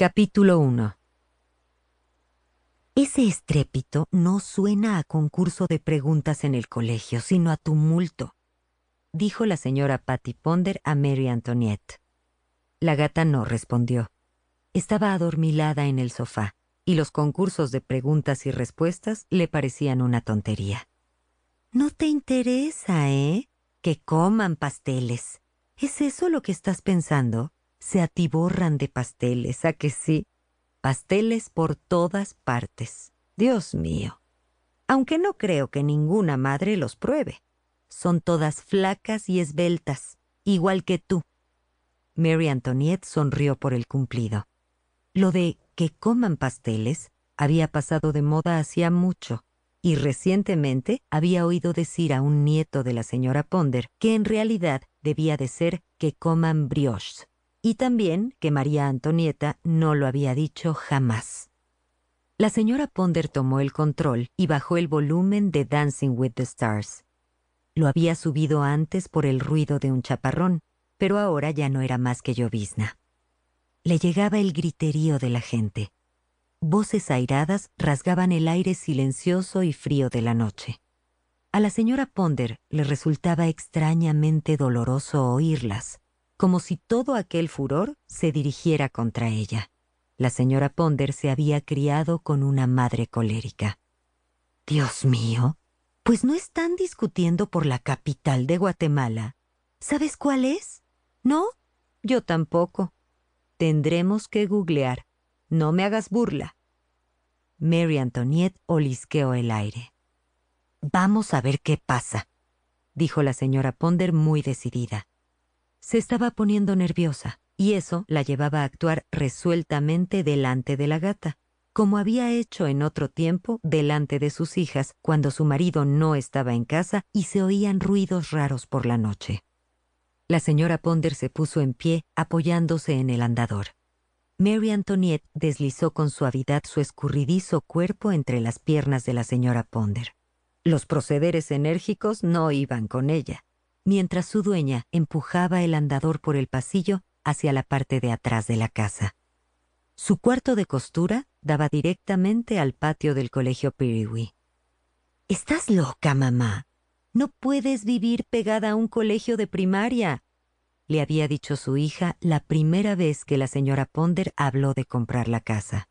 Capítulo 1 Ese estrépito no suena a concurso de preguntas en el colegio, sino a tumulto, dijo la señora Patty Ponder a Mary Antoinette. La gata no respondió. Estaba adormilada en el sofá, y los concursos de preguntas y respuestas le parecían una tontería. No te interesa, ¿eh? Que coman pasteles. ¿Es eso lo que estás pensando? se atiborran de pasteles, a que sí, pasteles por todas partes. Dios mío. Aunque no creo que ninguna madre los pruebe. Son todas flacas y esbeltas, igual que tú. Mary Antoinette sonrió por el cumplido. Lo de que coman pasteles había pasado de moda hacía mucho, y recientemente había oído decir a un nieto de la señora Ponder que en realidad debía de ser que coman brioches, y también que María Antonieta no lo había dicho jamás. La señora Ponder tomó el control y bajó el volumen de Dancing with the Stars. Lo había subido antes por el ruido de un chaparrón, pero ahora ya no era más que llovizna. Le llegaba el griterío de la gente. Voces airadas rasgaban el aire silencioso y frío de la noche. A la señora Ponder le resultaba extrañamente doloroso oírlas, como si todo aquel furor se dirigiera contra ella. La señora Ponder se había criado con una madre colérica. Dios mío, pues no están discutiendo por la capital de Guatemala. ¿Sabes cuál es? ¿No? Yo tampoco. Tendremos que googlear. No me hagas burla. Mary Antoniette olisqueó el aire. Vamos a ver qué pasa, dijo la señora Ponder muy decidida. Se estaba poniendo nerviosa, y eso la llevaba a actuar resueltamente delante de la gata, como había hecho en otro tiempo delante de sus hijas cuando su marido no estaba en casa y se oían ruidos raros por la noche. La señora Ponder se puso en pie apoyándose en el andador. Mary Antoniette deslizó con suavidad su escurridizo cuerpo entre las piernas de la señora Ponder. Los procederes enérgicos no iban con ella mientras su dueña empujaba el andador por el pasillo hacia la parte de atrás de la casa. Su cuarto de costura daba directamente al patio del colegio Piriwi. ¿Estás loca, mamá? No puedes vivir pegada a un colegio de primaria, le había dicho su hija la primera vez que la señora Ponder habló de comprar la casa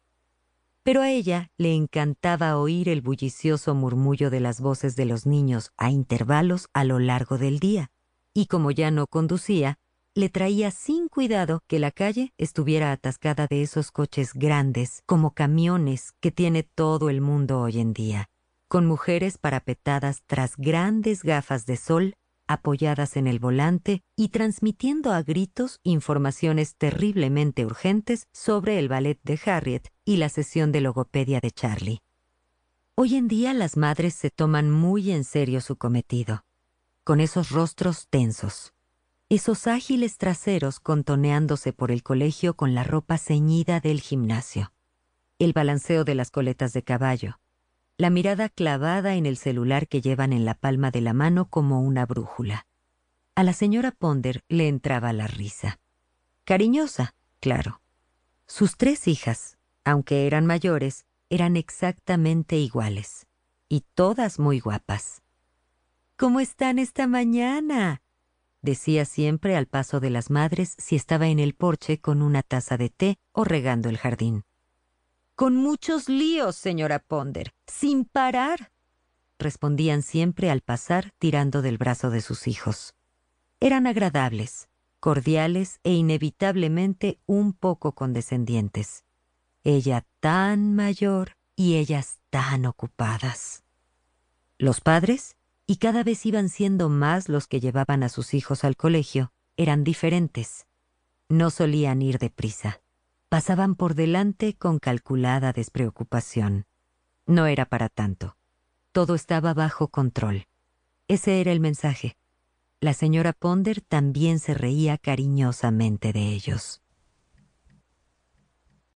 pero a ella le encantaba oír el bullicioso murmullo de las voces de los niños a intervalos a lo largo del día, y como ya no conducía, le traía sin cuidado que la calle estuviera atascada de esos coches grandes, como camiones, que tiene todo el mundo hoy en día, con mujeres parapetadas tras grandes gafas de sol apoyadas en el volante y transmitiendo a gritos informaciones terriblemente urgentes sobre el ballet de Harriet y la sesión de logopedia de Charlie. Hoy en día las madres se toman muy en serio su cometido, con esos rostros tensos, esos ágiles traseros contoneándose por el colegio con la ropa ceñida del gimnasio, el balanceo de las coletas de caballo, la mirada clavada en el celular que llevan en la palma de la mano como una brújula. A la señora Ponder le entraba la risa. Cariñosa, claro. Sus tres hijas, aunque eran mayores, eran exactamente iguales, y todas muy guapas. ¿Cómo están esta mañana? decía siempre al paso de las madres si estaba en el porche con una taza de té o regando el jardín. Con muchos líos, señora Ponder, sin parar, respondían siempre al pasar tirando del brazo de sus hijos. Eran agradables, cordiales e inevitablemente un poco condescendientes. Ella tan mayor y ellas tan ocupadas. Los padres, y cada vez iban siendo más los que llevaban a sus hijos al colegio, eran diferentes. No solían ir deprisa pasaban por delante con calculada despreocupación. No era para tanto. Todo estaba bajo control. Ese era el mensaje. La señora Ponder también se reía cariñosamente de ellos.